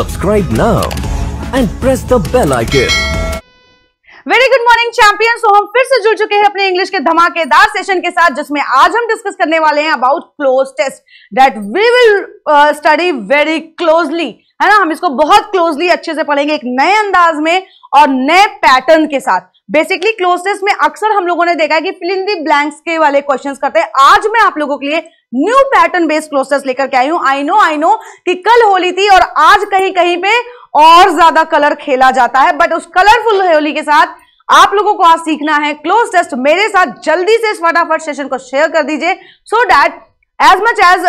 Subscribe now and press the bell icon. Very good morning champion so हम फिर से जुड़ चुके हैं अपने इंग्लिश के धमाकेदार सेशन के साथ जिसमें आज हम डिस्कस करने वाले हैं about cloze test that we will study very closely है ना हम इसको बहुत क्लोजली अच्छे से पढ़ेंगे एक नए अंदाज में और नए पैटर्न के साथ बेसिकली क्लोज टेस्ट में अक्सर हम लोगों ने देखा है कि फिल दी ब्लैंक्स के वाले क्वेश्चंस करते हैं आज मैं आप लोगों के लिए न्यू पैटर्न बेस्ड क्लोसेस लेकर के आई हूं आई नो आई नो कि कल होली थी और आज कहीं कहीं पे और ज्यादा कलर खेला जाता है बट उस कलरफुल होली के साथ आप लोगों को आज सीखना है क्लोज टेस्ट मेरे साथ जल्दी से इस फटाफट सेशन को शेयर कर दीजिए so that as much as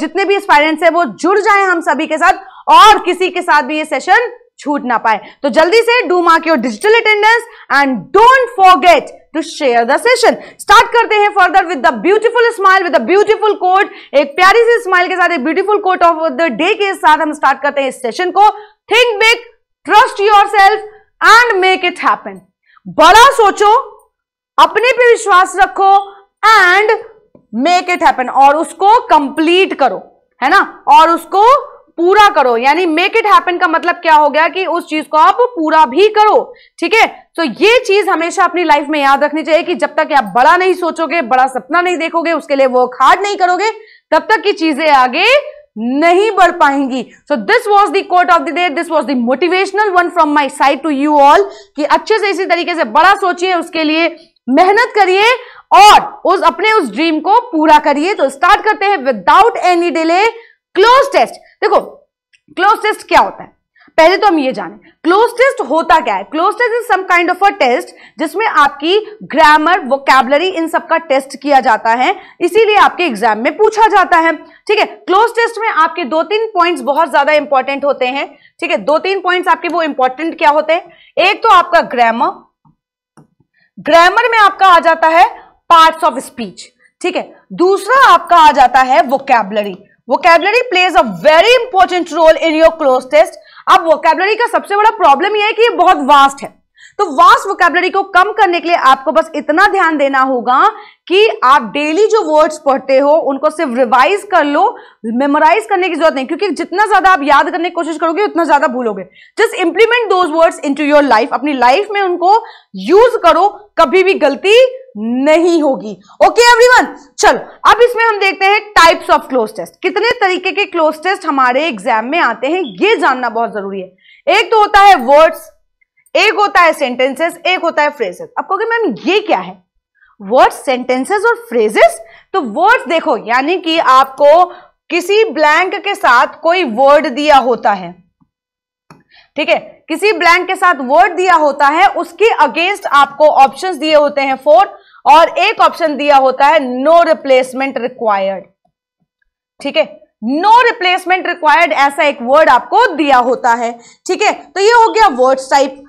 जितने भी स्पाइडेंट्स हैं वो जुड़ जाए हम सभी के साथ और किसी के साथ भी ये सेशन छूट ना पाए तो जल्दी से do mark your digital attendance and don't forget to share the session start करते हैं further with the beautiful smile with the beautiful quote एक प्यारी सी स्माइल के साथ एक beautiful quote of the day के साथ हम स्टार्ट करते हैं इस सेशन को think big trust yourself and make it happen बड़ा सोचो अपने पे विश्वास रखो एंड मेक इट हैपन और उसको कंप्लीट करो है ना और उसको पूरा करो यानी मेक इट हैपन का मतलब क्या हो गया कि उस चीज को आप पूरा भी करो ठीक है तो ये चीज हमेशा अपनी लाइफ में याद रखनी चाहिए कि जब तक आप बड़ा नहीं सोचोगे बड़ा सपना नहीं देखोगे उसके लिए वर्क हार्ड नहीं करोगे तब तक की चीजें आगे नहीं बढ़ पाएंगी so this was the quote of the day this was the motivational one from my side to you all कि अच्छे से इसी तरीके से बड़ा सोचिए उसके लिए मेहनत करिए और उस अपने उस ड्रीम को पूरा करिए तो स्टार्ट करते हैं without any delay cloze test देखो क्लोज टेस्ट क्या होता है पहले तो हम ये जाने क्लोज टेस्ट होता क्या है cloze test is some kind of a test जिसमें आपकी ग्रामर वोकैबलरी इन सब का टेस्ट किया जाता है इसीलिए आपके एग्जाम में पूछा जाता है ठीक है क्लोज टेस्ट में आपके दो तीन पॉइंट्स बहुत ज्यादा इंपॉर्टेंट होते हैं ठीक है दो तीन पॉइंट्स आपके वो इंपॉर्टेंट क्या होते हैं एक तो आपका ग्रामर ग्रामर में आपका आ जाता है पार्ट ऑफ स्पीच ठीक है दूसरा आपका आ जाता है vocabulary vocabulary plays a very important role in your cloze test अब वोकेबलरी का सबसे बड़ा प्रॉब्लम यह है कि ये बहुत वास्ट है तो वास्ट वोकेबलरी को कम करने के लिए आपको बस इतना ध्यान देना होगा कि आप डेली जो वर्ड्स पढ़ते हो उनको सिर्फ रिवाइज कर लो मेमोराइज करने की जरूरत नहीं क्योंकि जितना ज्यादा आप याद करने की कोशिश करोगे उतना ज्यादा भूलोगे just implement those words into your life अपनी लाइफ में उनको यूज करो कभी भी गलती नहीं होगी ओके एवरीवन चलो अब इसमें हम देखते हैं टाइप्स ऑफ क्लोज टेस्ट कितने तरीके के क्लोज टेस्ट हमारे एग्जाम में आते हैं ये जानना बहुत जरूरी है एक तो होता है वर्ड्स एक होता है सेंटेंसेस एक होता है फ्रेजेस अब कहोगे मैम ये क्या है वर्ड्स सेंटेंसेस और फ्रेजेस तो वर्ड्स देखो यानी कि आपको किसी ब्लैंक के साथ कोई वर्ड दिया होता है ठीक है किसी ब्लैंक के साथ वर्ड दिया होता है उसके अगेंस्ट आपको ऑप्शंस दिए होते हैं फोर और एक ऑप्शन दिया होता है नो रिप्लेसमेंट रिक्वायर्ड ठीक है नो रिप्लेसमेंट रिक्वायर्ड ऐसा एक वर्ड आपको दिया होता है ठीक है तो ये हो गया वर्ड टाइप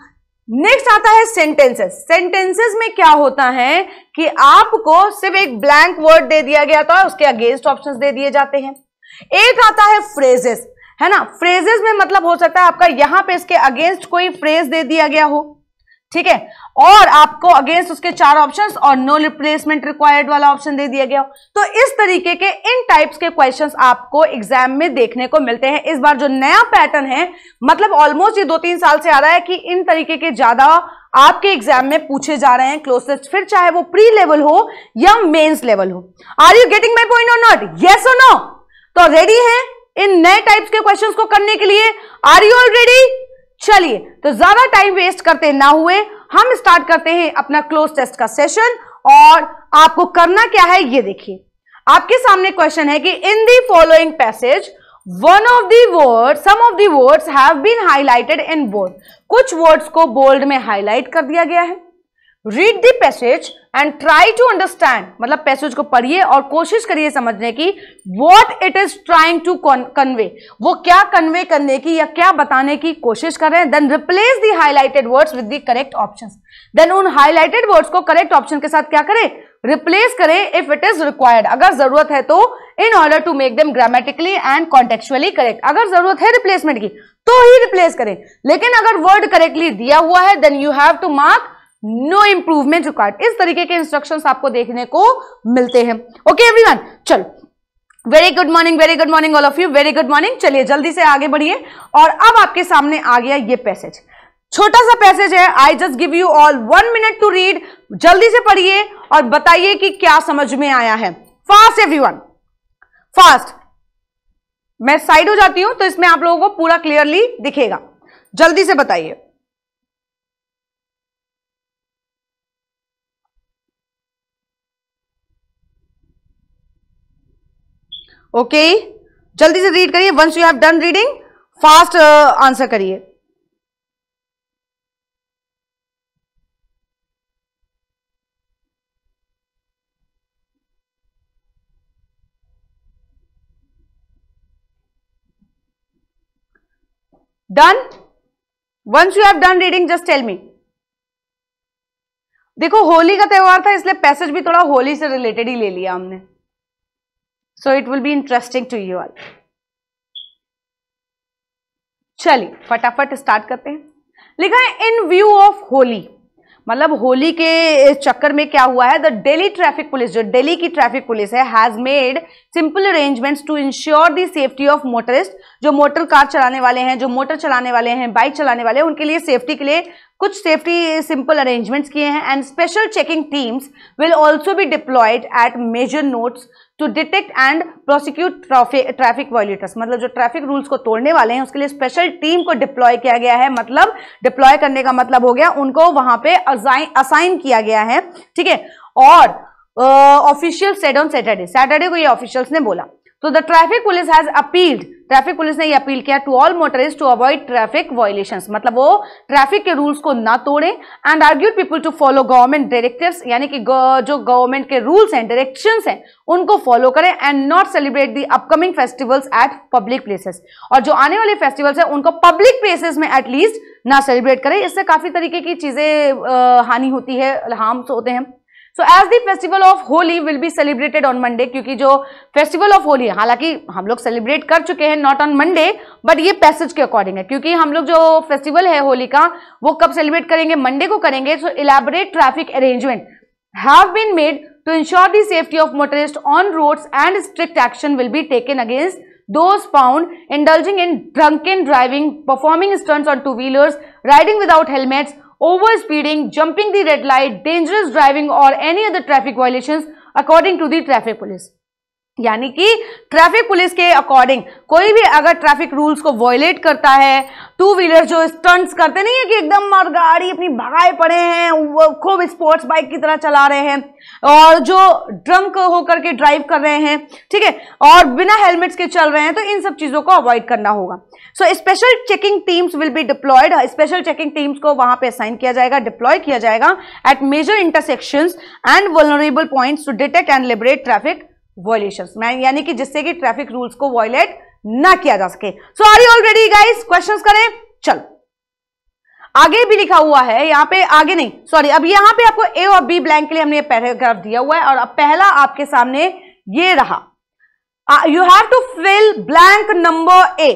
नेक्स्ट आता है सेंटेंसेस सेंटेंसेस में क्या होता है कि आपको सिर्फ एक ब्लैंक वर्ड दे दिया गया था उसके अगेंस्ट ऑप्शंस दे दिए जाते हैं एक आता है फ्रेजेस है ना फ्रेजेस में मतलब हो सकता है आपका यहां पे इसके अगेंस्ट कोई फ्रेज दे दिया गया हो ठीक है और आपको अगेंस्ट उसके चार ऑप्शंस और नो रिप्लेसमेंट रिक्वायर्ड वाला ऑप्शन दे दिया गया तो इस तरीके के इन टाइप्स के क्वेश्चंस आपको एग्जाम में देखने को मिलते हैं इस बार जो नया पैटर्न है मतलब ऑलमोस्ट ये दो तीन साल से आ रहा है कि इन तरीके के ज्यादा आपके एग्जाम में पूछे जा रहे हैं क्लोजेस्ट फिर चाहे वो प्री लेवल हो या मेन्स लेवल हो are you getting my point or not yes or no तो रेडी है इन नए टाइप्स के क्वेश्चन को करने के लिए आर यू ऑलरेडी चलिए तो ज्यादा टाइम वेस्ट करते ना हुए हम स्टार्ट करते हैं अपना क्लोज टेस्ट का सेशन और आपको करना क्या है ये देखिए आपके सामने क्वेश्चन है कि in the following passage one of the word some of the words have been highlighted in bold कुछ वर्ड्स को बोल्ड में हाईलाइट कर दिया गया है read the passage and try to understand मतलब पैसेज को पढ़िए और कोशिश करिए समझने की what it is trying to convey वो क्या कन्वे करने की या क्या बताने की कोशिश कर रहे हैं then replace the highlighted words with the correct option then उन हाईलाइटेड वर्ड्स को करेक्ट ऑप्शन के साथ क्या करें रिप्लेस करें इफ इट इज रिक्वायर्ड अगर जरूरत है तो in order to make them grammatically and contextually correct अगर जरूरत है रिप्लेसमेंट की तो ही रिप्लेस करें लेकिन अगर वर्ड करेक्टली दिया हुआ है then you have to mark no improvement required इस तरीके के इंस्ट्रक्शंस आपको देखने को मिलते हैं ओके एवरीवन चलो very good morning very good morning all of you very good morning चलिए जल्दी से आगे बढ़िए और अब आपके सामने आ गया ये पैसेज छोटा सा पैसेज है I just give you all one minute to read जल्दी से पढ़िए और बताइए कि क्या समझ में आया है फास्ट वन फास्ट मैं साइड हो जाती हूं तो इसमें आप लोगों को पूरा क्लियरली दिखेगा जल्दी से बताइए ओके जल्दी से रीड करिए once you have done reading fast answer करिए done once you have done reading just tell me देखो होली का त्यौहार था इसलिए पैसेज भी थोड़ा होली से रिलेटेड ही ले लिया हमने so it will be interesting to you all चलिए फटाफट स्टार्ट करते हैं लिखा है इन व्यू ऑफ होली मतलब होली के चक्कर में क्या हुआ है द दिल्ली ट्रैफिक पुलिस जो डेली की ट्रैफिक पुलिस है has made simple arrangements to ensure the safety of motorist जो मोटर कार चलाने वाले हैं जो मोटर चलाने वाले हैं बाइक चलाने वाले हैं उनके लिए सेफ्टी के लिए कुछ सेफ्टी सिंपल अरेंजमेंट्स किए हैं and special checking teams will also be deployed at major notes to detect and prosecute traffic violators मतलब जो ट्रैफिक रूल्स को तोड़ने वाले हैं उसके लिए स्पेशल टीम को डिप्लॉय किया गया है मतलब डिप्लॉय करने का मतलब हो गया उनको वहां पे असाइन किया गया है ठीक है और official said on Saturday Saturday को ये ऑफिशियल्स ने बोला तो the traffic police has appealed traffic police ने ये अपील किया to all motorist to avoid traffic violation मतलब वो ट्रैफिक के रूल्स को ना तोड़े and argued people to follow government directive यानी कि जो गवर्नमेंट के रूल्स हैं डायरेक्शन हैं उनको फॉलो करें and not celebrate the upcoming festivals at public places और जो आने वाले फेस्टिवल्स हैं उनको पब्लिक प्लेसेस में एटलीस्ट ना सेलिब्रेट करें इससे काफ़ी तरीके की चीज़ें हानि होती है हार्म्स होते हैं so as the festival of Holi will be celebrated on Monday क्योंकि जो फेस्टिवल ऑफ होली हालांकि हम लोग सेलिब्रेट कर चुके हैं नॉट ऑन मंडे बट ये पैसेज के अकॉर्डिंग है क्योंकि हम लोग जो फेस्टिवल है होली का वो कब सेलिब्रेट करेंगे मंडे को करेंगे so elaborate traffic arrangement have been made to ensure the safety of motorist on roads and strict action will be taken against those found indulging in drunk drunken driving performing stunts on two wheelers riding without helmets overspeeding, jumping the red light, dangerous driving or any other traffic violations according to the traffic police. यानी कि traffic police के according कोई भी अगर traffic rules को violet करता है two wheeler जो स्टंट्स करते नहीं है कि एकदम और गाड़ी अपनी भगाए पड़े हैं वो खूब स्पोर्ट्स बाइक की तरह चला रहे हैं और जो ड्रंक होकर के ड्राइव कर रहे हैं ठीक है और बिना हेलमेट्स के चल रहे हैं तो इन सब चीज़ों को अवॉइड करना होगा so special checking teams will be deployed special checking teams को वहां पे असाइन किया जाएगा डिप्लॉय किया जाएगा at major intersection and vulnerable point to detect and liberate traffic violation यानी कि जिससे कि ट्रैफिक रूल्स को वॉयलेट ना किया जा सके so are you already guys question करें चलो आगे भी लिखा हुआ है यहाँ पे आगे नहीं सॉरी अब यहाँ पे आपको ए और बी ब्लैंक के लिए हमने पैराग्राफ दिया हुआ है और अब पहला आपके सामने ये रहा you have to fill blank number A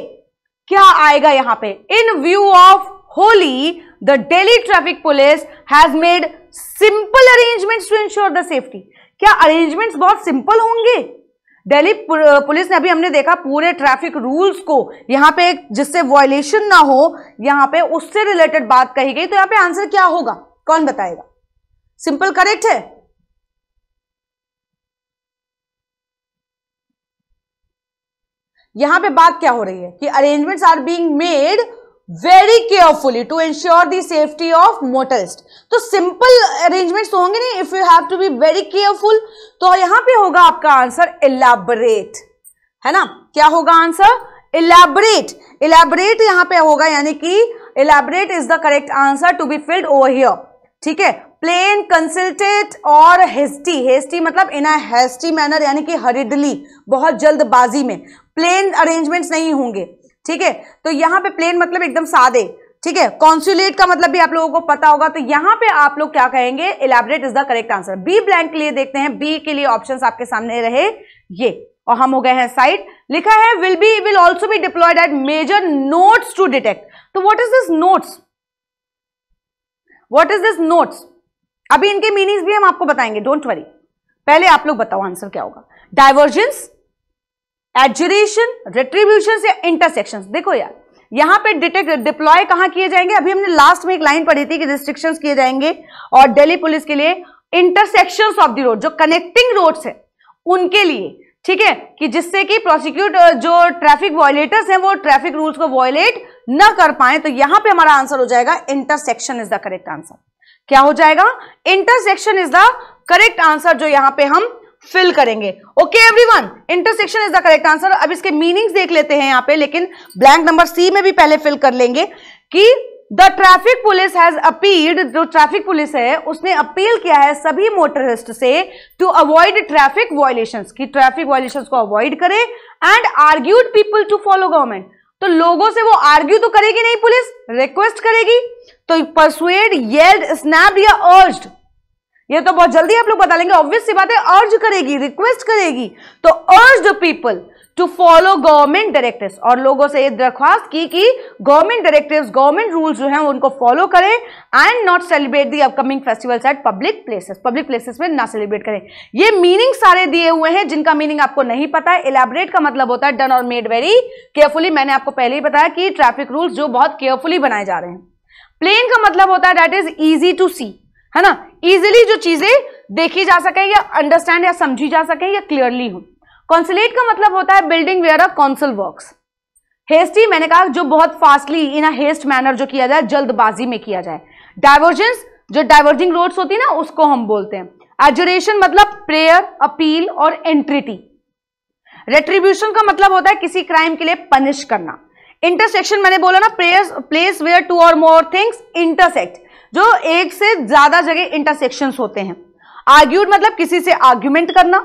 क्या आएगा यहां पे in view of Holi the Delhi traffic police has made simple arrangements to ensure the safety क्या अरेंजमेंट्स बहुत सिंपल होंगे दिल्ली पुलिस ने अभी हमने देखा पूरे ट्रैफिक रूल्स को यहाँ पे जिससे वॉयलेशन ना हो यहाँ पे उससे रिलेटेड बात कही गई तो यहाँ पे आंसर क्या होगा कौन बताएगा सिंपल करेक्ट है यहां पे बात क्या हो रही है कि arrangements are being made very carefully to ensure the safety of motorist तो सिंपल अरेंजमेंट्स तो होंगे नहीं if you have to be very careful तो यहां पे होगा आपका आंसर इलेबरेट है ना क्या होगा आंसर इलेबरेट इलेबरेट यहां पे होगा यानी कि elaborate is the correct answer to be filled over here ठीक है प्लेन कंसल्टेट और हेस्टी हेस्टी मतलब इन अस्टी मैनर यानी कि हरिडली बहुत जल्दबाजी में प्लेन अरेंजमेंट्स नहीं होंगे ठीक है तो यहाँ पे प्लेन मतलब एकदम सादे ठीक है कॉन्सुलेट का मतलब भी आप लोगों को पता होगा तो यहाँ पे आप लोग क्या कहेंगे elaborate is the correct answer B blank के लिए देखते हैं बी के लिए ऑप्शन आपके सामने रहे ये और हम हो गए हैं साइड लिखा है will be will also be deployed at major notes to detect तो what is this notes what is this notes अभी इनके मीनिंग्स भी हम आपको बताएंगे डोंट वरी पहले आप लोग बताओ आंसर क्या होगा डायवर्जेंस एजुरेशन रेट्रीब्यूशन या इंटरसेक्शन देखो यार यहाँ पे डिटेक्ट डिप्लॉय कहाँ किए जाएंगे अभी हमने लास्ट में एक लाइन पढ़ी थी कि रिस्ट्रिक्शंस किए जाएंगे और दिल्ली पुलिस के लिए इंटरसेक्शंस ऑफ द रोड जो कनेक्टिंग रोड्स है उनके लिए ठीक है कि जिससे कि प्रोसिक्यूट जो ट्रैफिक वॉयलेटर्स हैं वो ट्रैफिक रूल्स को वॉयलेट ना कर पाए तो यहां पे हमारा आंसर हो जाएगा intersection is the correct answer क्या हो जाएगा intersection is the correct answer जो यहां पे हम फिल करेंगे okay everyone intersection is the correct answer अब इसके मीनिंग्स देख लेते हैं यहां पे लेकिन ब्लैंक नंबर सी में भी पहले फिल कर लेंगे कि the traffic police has appealed जो ट्रैफिक पुलिस है उसने अपील किया है सभी मोटरिस्ट से टू अवॉइड ट्रैफिक वॉयलेशन की ट्रैफिक वॉयलेशन को अवॉइड करे and argued people to follow government तो लोगों से वो आर्ग्यू तो करेगी नहीं पुलिस रिक्वेस्ट करेगी तो परसुएड येल्ड स्नैप या अर्ज ये तो बहुत जल्दी आप लोग बता लेंगे ऑब्वियस सी बात है अर्ज करेगी रिक्वेस्ट करेगी तो urge people to follow government directive और लोगों से ये दरख्वास्त की कि गवर्नमेंट डायरेक्टिव गवर्नमेंट रूल्स जो हैं उनको फॉलो करें and not celebrate the upcoming festivals at public places public places में ना सेलिब्रेट करें ये मीनिंग सारे दिए हुए हैं जिनका मीनिंग आपको नहीं पता है इलेबरेट का मतलब होता है डन और मेड वेरी केयरफुली मैंने आपको पहले ही बताया कि ट्रैफिक रूल्स जो बहुत केयरफुली बनाए जा रहे हैं प्लेन का मतलब होता है that is easy to see है ना इजिली जो चीजें देखी जा सके या अंडरस्टैंड या समझी जा सके या क्लियरली हो कॉन्सुलेट का मतलब होता है building where a council work hasty मैंने कहा जो बहुत फास्टली इन हेस्ट मैनर जो किया जाए जल्दबाजी में किया जाए डाइवर्जेंस जो डाइवर्जिंग रोड्स होती है ना उसको हम बोलते हैं एजुरेशन मतलब प्रेयर अपील और एंट्रिटी रेट्रीब्यूशन का मतलब होता है किसी क्राइम के लिए पनिश करना इंटरसेक्शन मैंने बोला ना प्लेस वेयर टू और मोर थिंग्स इंटरसेक्ट जो एक से ज्यादा जगह इंटरसेक्शन होते हैं आर्ग्यूड मतलब किसी से आर्ग्यूमेंट करना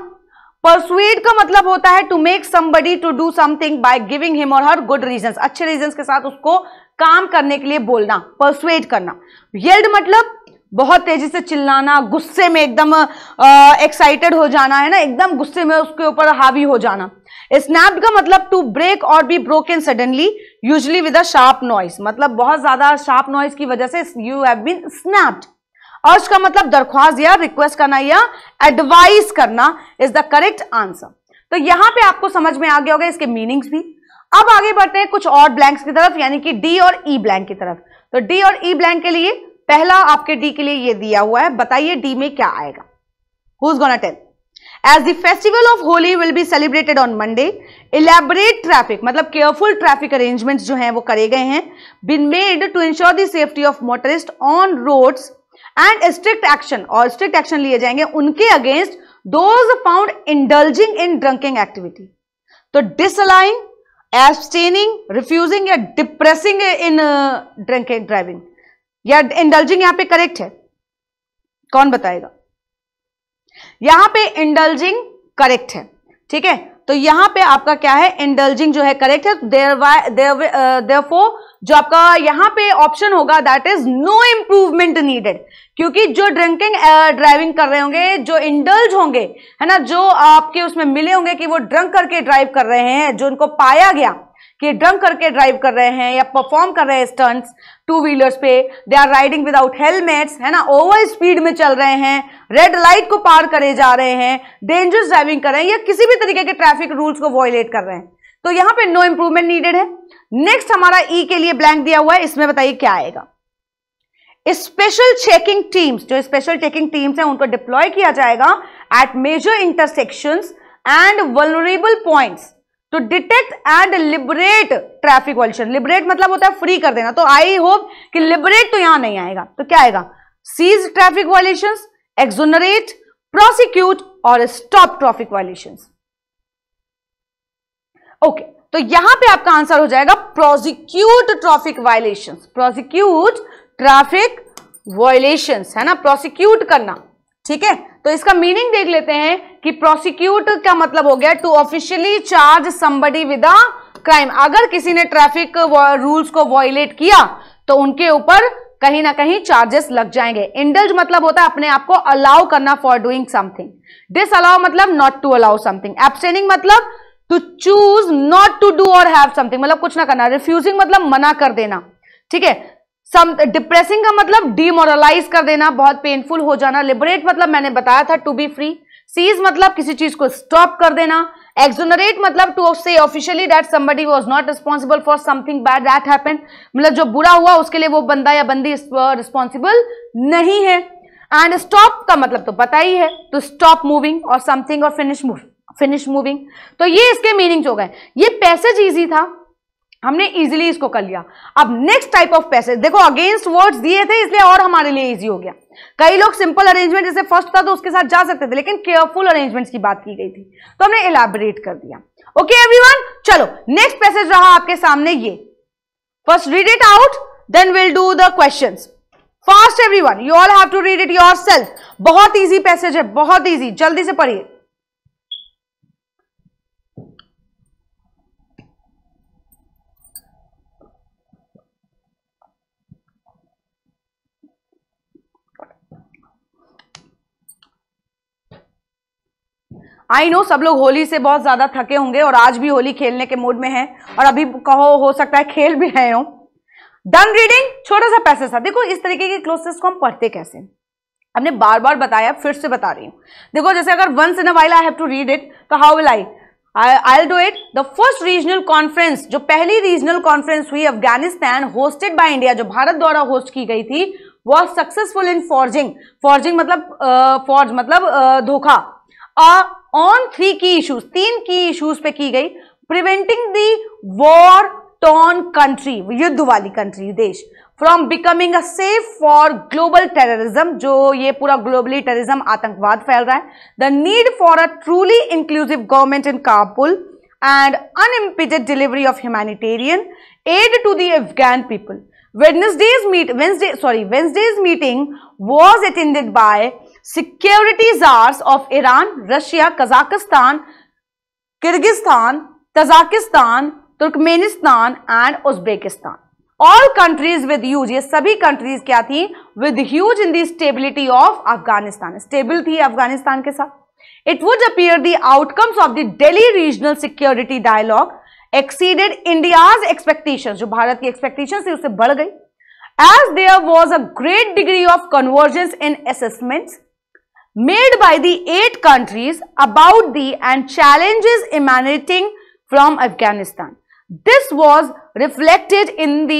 परसुएड का मतलब होता है to make somebody to do something by giving him or her good reasons अच्छे रीजंस के साथ उसको काम करने के लिए बोलना परसुएड करना येल्ड मतलब बहुत तेजी से चिल्लाना गुस्से में एकदम एक्साइटेड हो जाना है ना एकदम गुस्से में उसके ऊपर हावी हो जाना स्नैप्ड का मतलब to break or be broken suddenly usually with a sharp noise मतलब बहुत ज्यादा शार्प नॉइस की वजह से यू हैव बीन स्नैप्ड अर्ज का मतलब दरख्वास्त या रिक्वेस्ट करना या एडवाइस करना इज द करेक्ट आंसर तो यहां पे आपको समझ में आ गया होगा इसके मीनिंग्स भी अब आगे बढ़ते हैं कुछ और ब्लैंक्स की तरफ यानी कि डी और ई e ब्लैंक की तरफ तो डी और ई e ब्लैंक के लिए पहला आपके डी के लिए ये दिया हुआ है बताइए डी में क्या आएगा who is gonna tell as the festival of Holi will be celebrated on Monday elaborate traffic मतलब केयरफुल ट्रैफिक अरेंजमेंट जो हैं वो करे गए हैं been made to ensure the safety of motorist on roads and strict action और strict action लिए जाएंगे उनके against those found indulging in drunking activity तो डिसअलाइंग एब्सटेनिंग रिफ्यूजिंग या डिप्रेसिंग इन ड्रंकिंग ड्राइविंग या इंडल्जिंग यहां पर करेक्ट है कौन बताएगा यहां पे इंडल्जिंग करेक्ट है ठीक है तो यहां पे आपका क्या है इंडल्जिंग जो है करेक्ट है देयरफॉर तो uh, जो आपका यहां पे ऑप्शन होगा that is no improvement needed क्योंकि जो ड्रिंकिंग ड्राइविंग uh, कर रहे होंगे जो इंडल्ज होंगे है ना जो आपके उसमें मिले होंगे कि वो ड्रंक करके ड्राइव कर रहे हैं जो उनको पाया गया कि ड्रंक करके ड्राइव कर रहे हैं या परफॉर्म कर रहे हैं स्टंट्स टू व्हीलर्स पे they are riding without helmets है ना ओवर स्पीड में चल रहे हैं रेड लाइट को पार करे जा रहे हैं डेंजरस ड्राइविंग कर रहे हैं या किसी भी तरीके के ट्रैफिक रूल्स को वॉयलेट कर रहे हैं तो यहां पर नो इंप्रूवमेंट नीडेड है नेक्स्ट हमारा ई e के लिए ब्लैंक दिया हुआ है इसमें बताइए क्या आएगा स्पेशल चेकिंग टीम्स जो स्पेशल चेकिंग टीम्स हैं उनको डिप्लॉय किया जाएगा at major intersections and vulnerable points to detect and liberate traffic violation liberate मतलब होता है फ्री कर देना तो आई होप कि लिबरेट तो यहां नहीं आएगा तो क्या आएगा seize traffic violation exonerate prosecute और स्टॉप ट्रैफिक वॉल्यूशन ओके तो यहां पे आपका आंसर हो जाएगा prosecute traffic violation prosecute traffic violation है ना प्रोसिक्यूट करना ठीक है तो इसका मीनिंग देख लेते हैं कि प्रोसिक्यूट का मतलब हो गया to officially charge somebody with a crime अगर किसी ने ट्रैफिक रूल्स को वॉयलेट किया तो उनके ऊपर कहीं ना कहीं चार्जेस लग जाएंगे इंडल्ज मतलब होता है अपने आप को अलाउ करना for doing something disallow मतलब not to allow something abstaining मतलब to choose not to do or have something मतलब कुछ ना करना रिफ्यूजिंग मतलब मना कर देना ठीक है सम डिप्रेसिंग का मतलब डिमोरलाइज कर देना बहुत पेनफुल हो जाना लिबरेट मतलब मैंने बताया था टू बी फ्री सीज मतलब किसी चीज को स्टॉप कर देना एक्सोनरेट मतलब to say officially that somebody was not responsible for something bad that happen मतलब जो बुरा हुआ उसके लिए वो बंदा या बंदी रिस्पॉन्सिबल नहीं है एंड स्टॉप का मतलब तो पता ही है to stop moving or something or finish move finish moving तो ये इसके मीनिंग्स हो गए ये पैसेज ईजी था हमने इजीली इसको कर लिया अब नेक्स्ट टाइप ऑफ पैसेज देखो अगेंस्ट वर्ड्स दिए थे इसलिए और हमारे लिए इजी हो गया कई लोग सिंपल अरेंजमेंट जैसे फर्स्ट था तो उसके साथ जा सकते थे लेकिन केयरफुल अरेंजमेंट्स की बात की गई थी तो हमने इलाबरेट कर दिया ओके एवरीवन चलो नेक्स्ट पैसेज रहा आपके सामने ये first read it out then will do the question fast every you all have to read it your बहुत ईजी पैसेज है बहुत ईजी जल्दी से पढ़िए आई नो सब लोग होली से बहुत ज़्यादा थके होंगे और आज भी होली खेलने के मूड में हैं और अभी कहो हो सकता है खेल भी रहे हो डन रीडिंग छोटा सा पैसे था देखो इस तरीके के क्लोजेस को हम पढ़ते कैसे हमने बार बार बताया फिर से बता रही हूँ देखो जैसे अगर once in a while I have to read it तो how will I I do it the first regional conference जो पहली रीजनल कॉन्फ्रेंस हुई अफगानिस्तान होस्टेड बाय इंडिया जो भारत द्वारा होस्ट की गई थी was successful in forging forging मतलब फॉर्ज uh, मतलब धोखा अ ऑन थ्री की इश्यूज तीन की इश्यूज पे की गई preventing the war torn country युद्ध वाली कंट्री देश from becoming a safe for global terrorism जो ये पूरा ग्लोबली टेररिज्म आतंकवाद फैल रहा है the need for a truly inclusive government in Kabul and unimpeded delivery of humanitarian aid to the Afghan people Wednesday's meet Wednesday sorry Wednesday's meeting was attended by security czars of Iran Russia Kazakhstan Kyrgyzstan Tajikistan Turkmenistan and Uzbekistan all countries with huge ये सभी countries क्या थी with huge in the stability of Afghanistan stable थी अफगानिस्तान के साथ it would appear the outcomes of the daily regional security dialogue exceeded India's expectation जो भारत की एक्सपेक्टेशन थी उससे बढ़ गई as there was a great degree of convergence in assessments made by the eight countries about the and challenges emanating from afghanistan this was reflected in the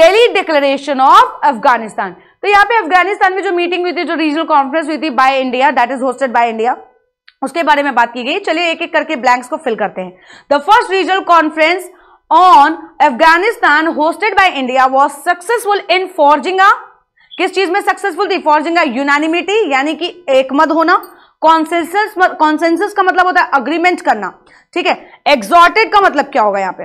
delhi declaration of afghanistan तो यहाँ पे अफगानिस्तान में जो meeting हुई थी जो regional conference हुई थी by India that is hosted by India उसके बारे में बात की गई चलिए एक एक करके ब्लैंक्स को फिल करते हैं the first regional conference on Afghanistan hosted by India was successful in forging a किस चीज में सक्सेसफुल थी फॉर्जिंग यूनानिमिटी यानी कि एकमत होना कॉन्सेंसस कॉन्सेंसस का मतलब होता है अग्रीमेंट करना ठीक है एक्सॉर्टेड का मतलब क्या होगा यहाँ पे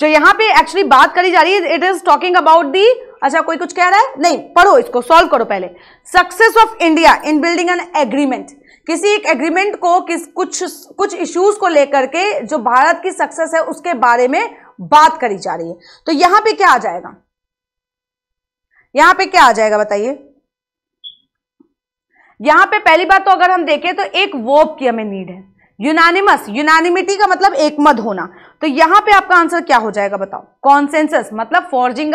जो यहाँ पे एक्चुअली बात करी जा रही है it is talking about the अच्छा कोई कुछ कह रहा है नहीं पढ़ो इसको सॉल्व करो पहले success of India in building an agreement किसी एक एग्रीमेंट को किस कुछ कुछ इश्यूज को लेकर के जो भारत की सक्सेस है उसके बारे में बात करी जा रही है तो यहाँ पे क्या आ जाएगा यहां पे क्या आ जाएगा बताइए यहां पे पहली बात तो अगर हम देखें तो एक वर्ब की हमें नीड है यूनानिमस यूनानिमिटी का मतलब एक मत होना तो यहां पे आपका आंसर क्या हो जाएगा बताओ कॉन्सेंसस मतलब फॉर्जिंग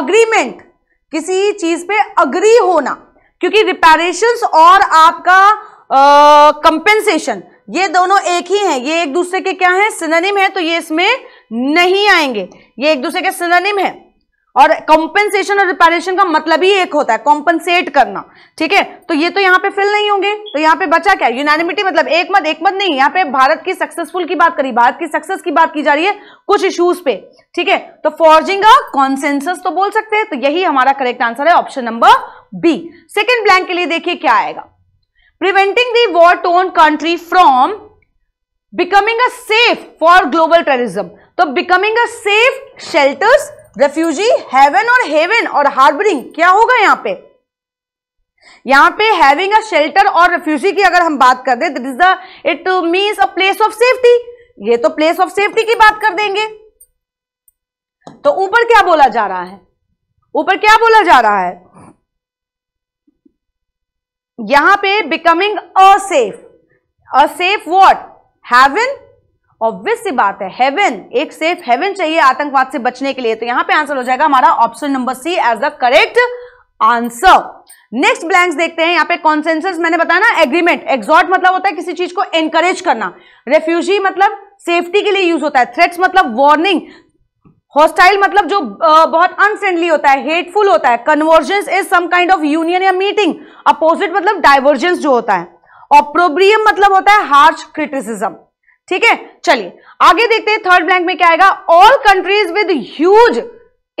अग्रीमेंट किसी चीज पे अग्री होना क्योंकि रिपेरेशन और आपका कंपेंसेशन ये दोनों एक ही हैं ये एक दूसरे के क्या है सिनानिम है तो ये इसमें नहीं आएंगे ये एक दूसरे के सिनानिम है और कॉम्पेंसेशन और रिपेरेशन का मतलब ही एक होता है कॉम्पनसेट करना ठीक है तो ये तो यहाँ पे फिल नहीं होंगे तो यहाँ पे बचा क्या यूनानिमिटी मतलब एक मत एक मत नहीं यहाँ पे भारत की सक्सेसफुल की बात करी भारत की सक्सेस की बात की जा रही है कुछ इश्यूज पे ठीक है तो फॉर्जिंग अ कॉन्सेंसस तो बोल सकते हैं तो यही हमारा करेक्ट आंसर है option number B second blank के लिए देखिए क्या आएगा preventing the war torn country from becoming a safe for global terrorism तो becoming a safe shelters refugee haven or haven or harbouring क्या होगा यहाँ पे यहाँ पे having a shelter or refugee की अगर हम बात कर दे that is it means a place of safety ये तो प्लेस ऑफ सेफ्टी की बात कर देंगे तो ऊपर क्या बोला जा रहा है ऊपर क्या बोला जा रहा है यहां पे becoming a safe a safe what haven obvious सी बात है हेवन एक सेफ हेवन चाहिए आतंकवाद से बचने के लिए तो यहां पे आंसर हो जाएगा हमारा option number C as the correct answer next blanks देखते हैं यहाँ पे कॉन्सेंसस मैंने बताया ना एग्रीमेंट एक्सॉर्ट मतलब होता है किसी चीज को एनकरेज करना रेफ्यूजी मतलब सेफ्टी के लिए यूज होता है थ्रेट्स मतलब वार्निंग हॉस्टाइल मतलब जो बहुत अनफ्रेंडली होता है हेटफुल होता है convergence is some kind of union या मीटिंग अपोजिट मतलब डाइवर्जेंस जो होता है ऑप्रोब्रियम मतलब होता है हार्श क्रिटिसिज्म ठीक है चलिए आगे देखते हैं थर्ड ब्लैंक में क्या आएगा all countries with huge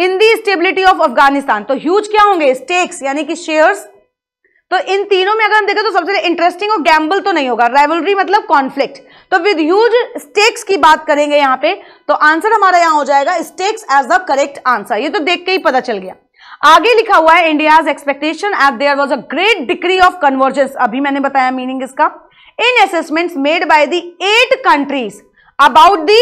in the stability of Afghanistan तो ह्यूज क्या होंगे स्टेक्स यानी कि शेयर्स तो इन तीनों में अगर हम देखें तो सबसे इंटरेस्टिंग और गैम्बल तो नहीं होगा राइवलरी मतलब कॉन्फ्लिक्ट तो विद ह्यूज स्टेक्स की बात करेंगे यहां पे तो आंसर हमारा यहां हो जाएगा stakes as the correct answer ये तो देख के ही पता चल गया आगे लिखा हुआ है India's expectation at there was a great degree of convergence अभी मैंने बताया मीनिंग इसका in assessments made by the eight countries about the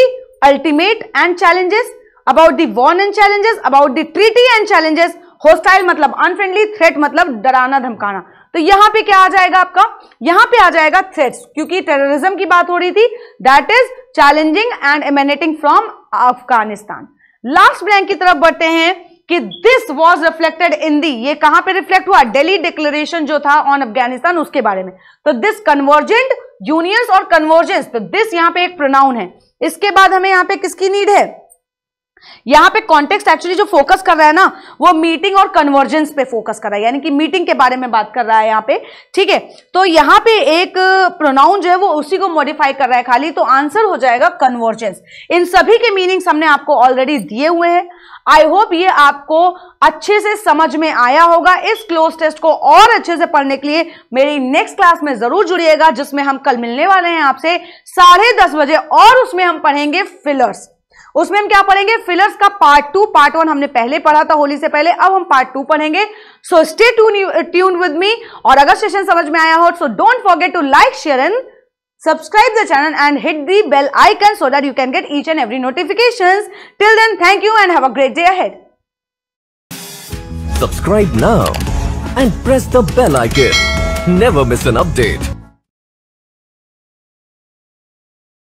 ultimate and challenges about the worn and challenges about the treaty and challenges hostile मतलब unfriendly threat मतलब डराना धमकाना तो यहां पे क्या आ जाएगा आपका यहां पे आ जाएगा थ्रेट क्योंकि टेररिज्म की बात हो रही थी that is challenging and emanating from Afghanistan last blank की तरफ बढ़ते हैं कि this was reflected in the ये कहां पे रिफ्लेक्ट हुआ डेली डिक्लेरेशन जो था ऑन अफगानिस्तान उसके बारे में तो this convergent unions or convergence तो दिस यहां पे एक प्रोनाउन है इसके बाद हमें यहां पे किसकी नीड है यहां पे कॉन्टेक्स्ट एक्चुअली जो फोकस कर रहा है ना वो मीटिंग और कन्वर्जेंस पे फोकस कर रहा है यानी कि मीटिंग के बारे में बात कर रहा है यहां पे ठीक है तो यहां पे एक प्रोनाउन जो है वो उसी को मॉडिफाई कर रहा है खाली तो आंसर हो जाएगा कन्वर्जेंस इन सभी के मीनिंग्स हमने आपको ऑलरेडी दिए हुए हैं आई होप ये आपको अच्छे से समझ में आया होगा इस क्लोज टेस्ट को और अच्छे से पढ़ने के लिए मेरी नेक्स्ट क्लास में जरूर जुड़िएगा जिसमें हम कल मिलने वाले हैं आपसे साढ़े दस बजे और उसमें हम पढ़ेंगे फिलर्स उसमें हम क्या पढ़ेंगे फिलर्स का पार्ट टू पार्ट वन हमने पहले पढ़ा था होली से पहले अब हम पार्ट टू पढ़ेंगे so stay to tune with me और अगर सेशन समझ में आया हो so don't forget to like share and subscribe the channel and hit the bell icon so that you can get each and every notification till then thank you and have a great day ahead subscribe now and press the bell icon never miss an update